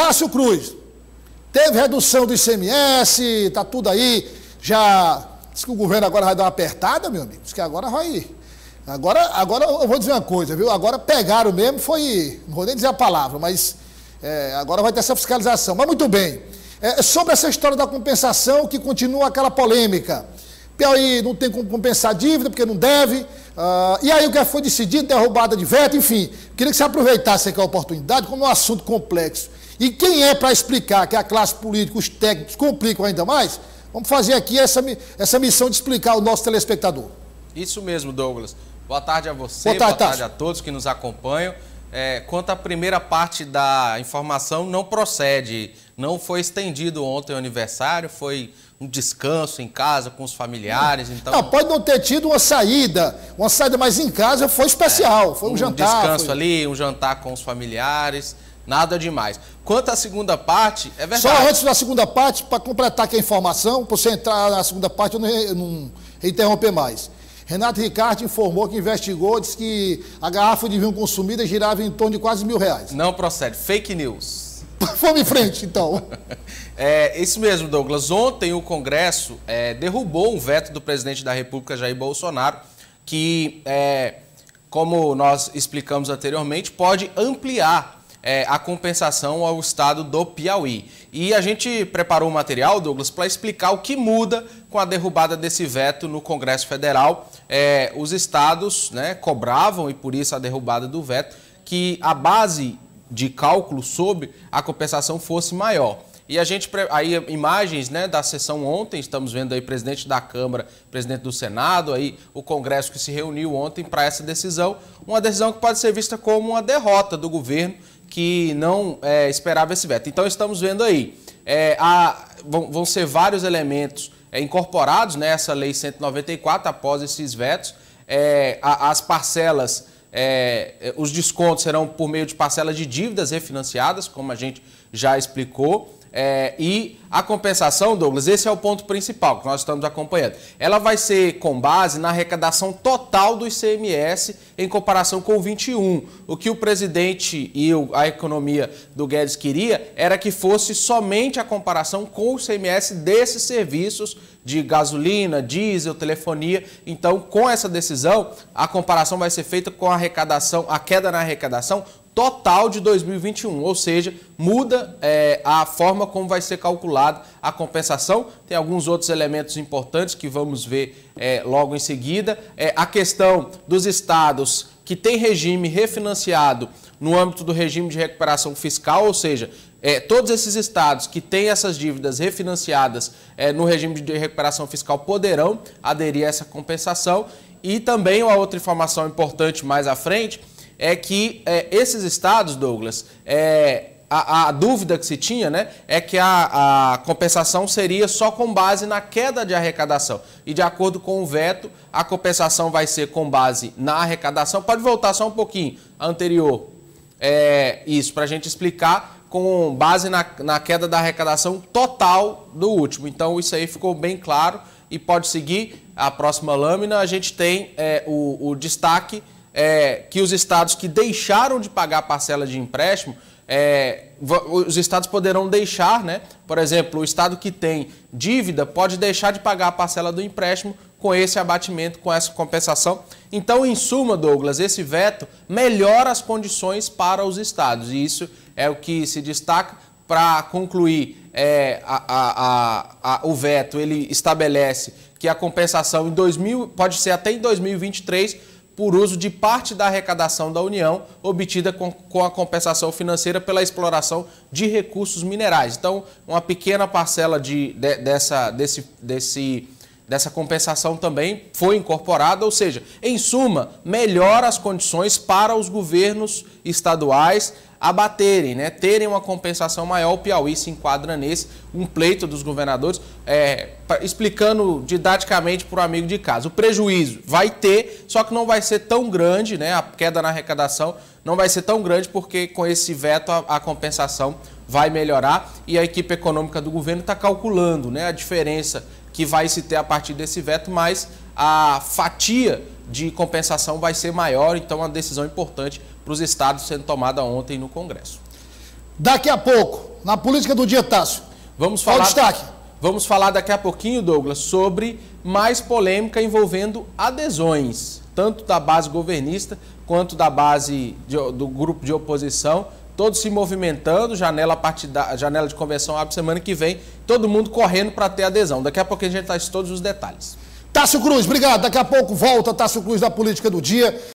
Tássio Cruz, teve redução do ICMS, está tudo aí, já diz que o governo agora vai dar uma apertada, meu amigo, diz que agora vai Agora, agora eu vou dizer uma coisa, viu? Agora pegaram mesmo, foi, não vou nem dizer a palavra, mas é, agora vai ter essa fiscalização. Mas muito bem, é, sobre essa história da compensação que continua aquela polêmica. Piauí não tem como compensar a dívida, porque não deve. Uh, e aí o é que foi decidido, derrubada de veto, enfim. Queria que você aproveitasse aqui é a oportunidade, como é um assunto complexo e quem é para explicar que a classe política, os técnicos complicam ainda mais? Vamos fazer aqui essa, essa missão de explicar ao nosso telespectador. Isso mesmo, Douglas. Boa tarde a você, boa tarde, boa tarde a todos que nos acompanham. É, quanto à primeira parte da informação, não procede. Não foi estendido ontem o aniversário, foi um descanso em casa com os familiares. Então... Não, pode não ter tido uma saída, uma saída, mas em casa foi especial, é, foi um, um jantar. Um descanso foi... ali, um jantar com os familiares. Nada demais. Quanto à segunda parte, é verdade. Só antes da segunda parte, para completar aqui a informação, para você entrar na segunda parte, eu não, eu não interromper mais. Renato Ricardo informou que investigou, disse que a garrafa de vinho consumida girava em torno de quase mil reais. Não procede, fake news. Vamos em frente, então. é isso mesmo, Douglas. Ontem o Congresso é, derrubou um veto do presidente da República, Jair Bolsonaro, que, é, como nós explicamos anteriormente, pode ampliar é, a compensação ao estado do Piauí. E a gente preparou o material, Douglas, para explicar o que muda com a derrubada desse veto no Congresso Federal. É, os estados né, cobravam, e por isso a derrubada do veto, que a base de cálculo sobre a compensação fosse maior. E a gente, aí imagens né, da sessão ontem, estamos vendo aí presidente da Câmara, presidente do Senado, aí o Congresso que se reuniu ontem para essa decisão, uma decisão que pode ser vista como uma derrota do governo que não é, esperava esse veto. Então estamos vendo aí, é, a, vão, vão, ser vários elementos é, incorporados nessa né, lei 194 após esses vetos. É, a, as parcelas, é, os descontos serão por meio de parcelas de dívidas refinanciadas, como a gente já explicou. É, e a compensação, Douglas, esse é o ponto principal que nós estamos acompanhando. Ela vai ser com base na arrecadação total do ICMS em comparação com o 21. O que o presidente e a economia do Guedes queria era que fosse somente a comparação com o ICMS desses serviços de gasolina, diesel, telefonia. Então, com essa decisão, a comparação vai ser feita com a arrecadação, a queda na arrecadação total de 2021, ou seja, muda é, a forma como vai ser calculada a compensação. Tem alguns outros elementos importantes que vamos ver é, logo em seguida. É, a questão dos estados que têm regime refinanciado no âmbito do regime de recuperação fiscal, ou seja, é, todos esses estados que têm essas dívidas refinanciadas é, no regime de recuperação fiscal poderão aderir a essa compensação. E também uma outra informação importante mais à frente é que é, esses estados, Douglas, é, a, a, dúvida que se tinha né, é que a, a, compensação seria só com base na queda de arrecadação. E de acordo com o veto, a compensação vai ser com base na arrecadação. Pode voltar só um pouquinho anterior. É, isso, para a gente explicar com base na, na queda da arrecadação total do último. Então, isso aí ficou bem claro e pode seguir a próxima lâmina. A gente tem é, o, o destaque é, que os estados que deixaram de pagar parcela de empréstimo, é, os estados poderão deixar, né? Por exemplo, o estado que tem dívida pode deixar de pagar a parcela do empréstimo com esse abatimento, com essa compensação. Então, em suma, Douglas, esse veto melhora as condições para os estados e isso é o que se destaca. Para concluir, é, a, a, a, o veto ele estabelece que a compensação em 2000 pode ser até em 2023 por uso de parte da arrecadação da União obtida com, com, a compensação financeira pela exploração de recursos minerais. Então, uma pequena parcela de, de dessa, desse, desse dessa compensação também foi incorporada, ou seja, em suma, melhora as condições para os governos estaduais abaterem, né, terem uma compensação maior. O Piauí se enquadra nesse, um pleito dos governadores, é, explicando didaticamente para o amigo de casa. O prejuízo vai ter, só que não vai ser tão grande, né, a queda na arrecadação não vai ser tão grande, porque com esse veto a, a compensação vai melhorar e a equipe econômica do governo está calculando né, a diferença que vai se ter a partir desse veto, mas a fatia de compensação vai ser maior, então uma decisão importante para os estados sendo tomada ontem no Congresso. Daqui a pouco, na política do dia, Tássio. Vamos falar. Qual destaque? Vamos falar daqui a pouquinho, Douglas, sobre mais polêmica envolvendo adesões, tanto da base governista quanto da base de, do grupo de oposição todos se movimentando, janela, partida, janela de convenção abre semana que vem, todo mundo correndo para ter adesão. Daqui a pouco a gente traz todos os detalhes. Tássio Cruz, obrigado. Daqui a pouco volta Tássio Cruz da Política do Dia.